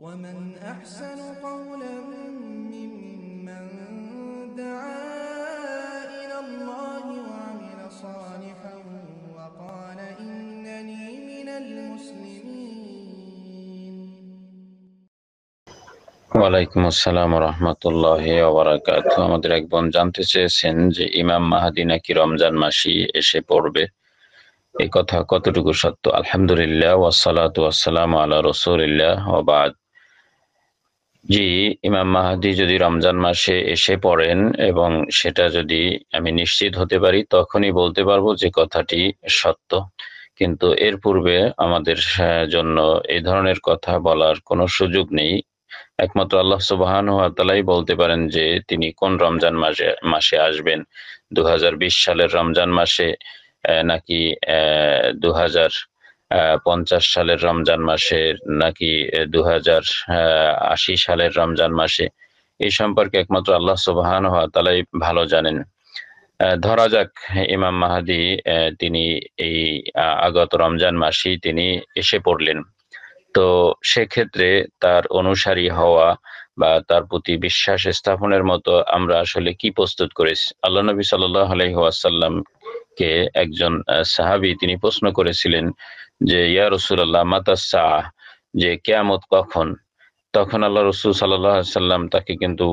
ওয়ালাইকুম আসসালাম রহমতুল্লাহ ওবরাকাত আমাদের এক বোন জানতে চেয়েছেন যে ইমাম মাহাদি নাকি রমজান মাসি এসে পড়বে এই কথা কতটুকু সত্য আলহামদুলিল্লাহ ওয়াসালাত ওয়াসালাম আল্লাহ রসুলিল্লাহ জি ইমাম মাহাদি যদি রমজান মাসে এসে পড়েন এবং সেটা যদি আমি নিশ্চিত হতে পারি তখনই বলতে পারবো যে কথাটি সত্য কিন্তু এর পূর্বে আমাদের জন্য এই ধরনের কথা বলার কোনো সুযোগ নেই একমাত্র আল্লাহ সুবাহান তালাই বলতে পারেন যে তিনি কোন রমজান মাসে মাসে আসবেন দু সালের রমজান মাসে নাকি দু পঞ্চাশ সালের রমজান মাসে নাকি দু আশি সালের রমজান মাসে এই সম্পর্কে একমাত্র আল্লাহ সুবাহান হওয়া তালাই ভালো জানেন ধরা যাক ইমাম মাহাদি তিনি এই আগত রমজান মাসেই তিনি এসে পড়লেন তো সেক্ষেত্রে তার অনুসারী হওয়া বা তার প্রতি বিশ্বাস স্থাপনের মতো আমরা আসলে কি প্রস্তুত করেছি আল্লাহ নবী সাল্লাহ আলহিহাসাল্লাম কে একজন সাহাবি তিনি প্রশ্ন করেছিলেন যে ইয়া রসুল্লাহ সাহ যে কেয়ামত কখন তখন আল্লাহ রসুল সাল্লাহ সাল্লাম তাকে কিন্তু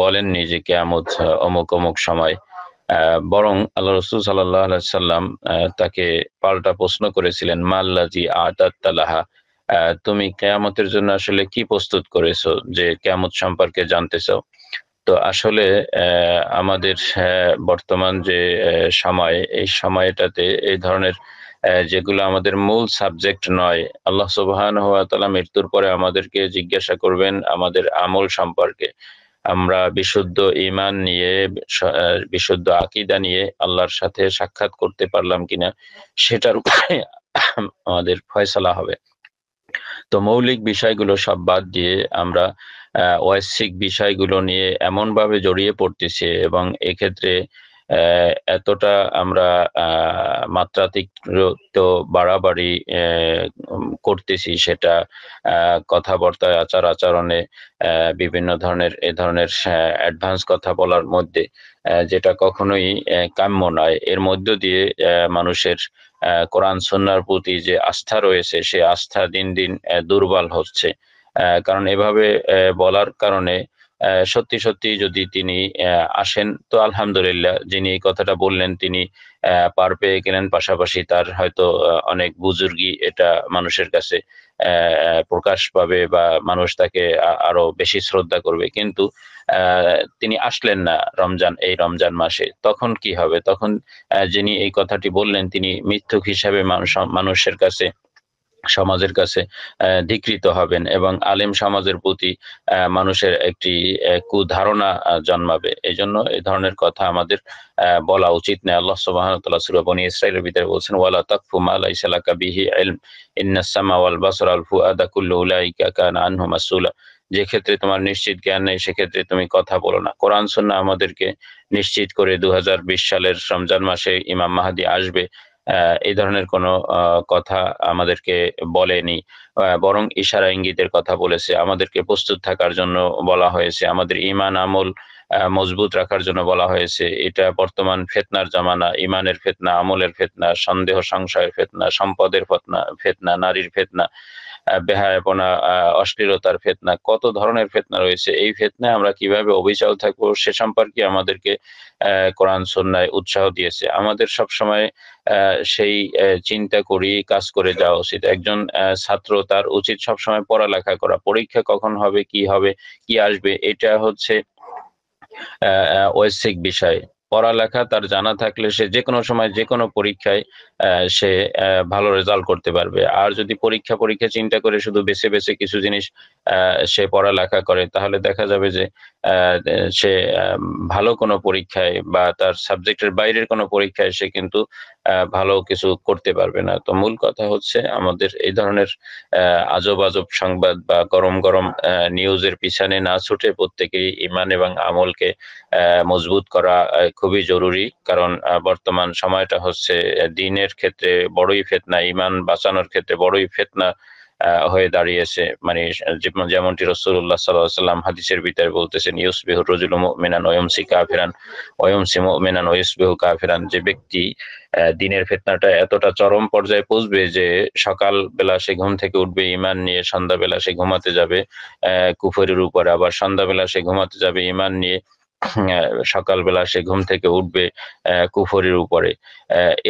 বলেননি যে কেয়ামত অমুক অমুক সময় বরং আল্লাহ রসুল সাল্লাহ সাল্লাম তাকে পাল্টা প্রশ্ন করেছিলেন মাল্লাজি আতাত্তালাহা তুমি কেয়ামতের জন্য আসলে কি প্রস্তুত করেছো যে কেয়ামত সম্পর্কে জানতেছো তো আসলে আমাদের বর্তমান যে সময় এই সময়টাতে এই ধরনের যেগুলো আমাদের মূল সাবজেক্ট নয় আল্লাহ সুবহান হওয়া তালা মৃত্যুর পরে আমাদেরকে জিজ্ঞাসা করবেন আমাদের আমল সম্পর্কে আমরা বিশুদ্ধ ইমান নিয়ে বিশুদ্ধ আকিদা নিয়ে আল্লাহর সাথে সাক্ষাৎ করতে পারলাম কিনা সেটার উপরে আমাদের ফয়সলা হবে তো মৌলিক বিষয়গুলো সব বাদ দিয়ে আমরা ঐশ্বিক বিষয়গুলো নিয়ে এমনভাবে জড়িয়ে পড়তেছে এবং এক্ষেত্রে এতটা আমরা তো বাড়াবাড়ি করতেছি সেটা কথাবার্তায় আচার আচরণে বিভিন্ন ধরনের এ ধরনের অ্যাডভান্স কথা বলার মধ্যে যেটা কখনোই কাম্য নয় এর মধ্য দিয়ে মানুষের কোরআন সন্ন্যার প্রতি যে আস্থা রয়েছে সে আস্থা দিন দিন দুর্বল হচ্ছে কারণ এভাবে বলার কারণে সত্যি সত্যি যদি তিনি আসেন তো আলহামদুলিল্লাহ যিনি এই কথাটা বললেন তিনি পার পেয়ে গেলেন পাশাপাশি তার হয়তো অনেক বুজুর্গি এটা মানুষের কাছে প্রকাশ পাবে বা মানুষ তাকে আরো বেশি শ্রদ্ধা করবে কিন্তু তিনি আসলেন না রমজান এই রমজান মাসে তখন কি হবে তখন যিনি এই কথাটি বললেন তিনি মৃত্যুক হিসাবে মানুষ মানুষের কাছে সমাজের কাছে ধিকৃত হবেন এবং আলেম সমাজের প্রতি মানুষের একটি কুধারণা জন্মাবে এই জন্য এই ধরনের কথা আমাদের বলা উচিত না আল্লাহ সুবাহ সুরবনী ইসরায়েলের ভিতরে বলছেন ওয়ালা তাকফু মালাই সালাকা বিহি আলম ইন্নাসামা ওয়াল বাসর আল ফুয়াদা কান আনহু মাসুলা যে ক্ষেত্রে তোমার নিশ্চিত জ্ঞান নেই সেক্ষেত্রে তুমি কথা বলো না কোরআন সন্না আমাদেরকে নিশ্চিত করে দু সালের রমজান মাসে ইমাম মাহাদি আসবে এই ধরনের কোনো কথা আমাদেরকে বলেনি বরং ইশারা ইঙ্গিতের কথা বলেছে আমাদেরকে প্রস্তুত থাকার জন্য বলা হয়েছে আমাদের ইমান আমল মজবুত রাখার জন্য বলা হয়েছে এটা বর্তমান ফেতনার জামানা ইমানের ফেতনা আমলের ফেতনা সন্দেহ সংশয়ের ফেতনা সম্পদের ফেতনা ফেতনা নারীর ফেতনা বেহায়াপনা অশ্লীলতার ফেতনা কত ধরনের ফেতনা রয়েছে এই ফেতনায় আমরা কিভাবে অবিচাল থাকবো সে সম্পর্কে আমাদেরকে কোরআন সন্ন্যায় উৎসাহ দিয়েছে আমাদের সবসময় সেই চিন্তা করি কাজ করে যাওয়া উচিত একজন ছাত্র তার উচিত সবসময় পড়ালেখা করা পরীক্ষা কখন হবে কি হবে কি আসবে এটা হচ্ছে আহ ঐশ্বিক বিষয় পড়ালেখা তার জানা থাকলে সে যে কোনো সময় যে কোনো পরীক্ষায় সে ভালো রেজাল্ট করতে পারবে আর যদি পরীক্ষা পরীক্ষা চিন্তা করে শুধু বেছে বেছে কিছু জিনিস সে পড়ালেখা করে তাহলে দেখা যাবে যে সে ভালো কোনো পরীক্ষায় বা তার সাবজেক্টের বাইরের কোনো পরীক্ষায় সে কিন্তু ভালো কিছু করতে পারবে না তো মূল কথা হচ্ছে আমাদের এই ধরনের আজব আজব সংবাদ বা গরম গরম নিউজের পিছনে না ছুটে প্রত্যেকেই ইমান এবং আমলকে মজবুত করা খুবই জরুরি কারণ বর্তমান সময়টা হচ্ছে দিনের ক্ষেত্রে বড়ই ফেতনা ইমান বাঁচানোর ক্ষেত্রে বড়ই ফেতনা হয়ে দাঁড়িয়েছে মানে যেমনটি রসুল্লাহ সাল্লাম হাদিসের ভিতরে বলতেছেন বিহু রজুল মেনান ওয়মসি কাফেরান ওয়মসি মেনান কা কাফেরান যে ব্যক্তি দিনের ফেতনাটা এতটা চরম পর্যায়ে পৌঁছবে যে সকাল বেলা সে ঘুম থেকে উঠবে ইমান নিয়ে সন্ধ্যাবেলা সে ঘুমাতে যাবে কুফরের উপরে আবার সন্ধ্যাবেলা সে ঘুমাতে যাবে ইমান নিয়ে সকালবেলা সে ঘুম থেকে উঠবে কুফরির উপরে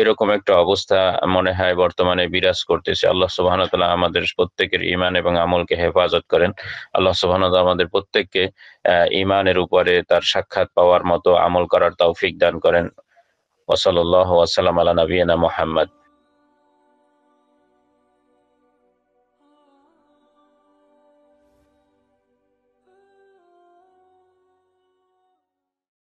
এরকম একটা অবস্থা মনে হয় বর্তমানে বিরাজ করতেছে আল্লাহ সুবাহন তালা আমাদের প্রত্যেকের ইমান এবং আমলকে হেফাজত করেন আল্লাহ সুবাহন আমাদের প্রত্যেককে ইমানের উপরে তার সাক্ষাৎ পাওয়ার মতো আমল করার তৌফিক দান করেন ওসলাল্লাহ ওসালাম আলা নবীনা মোহাম্মদ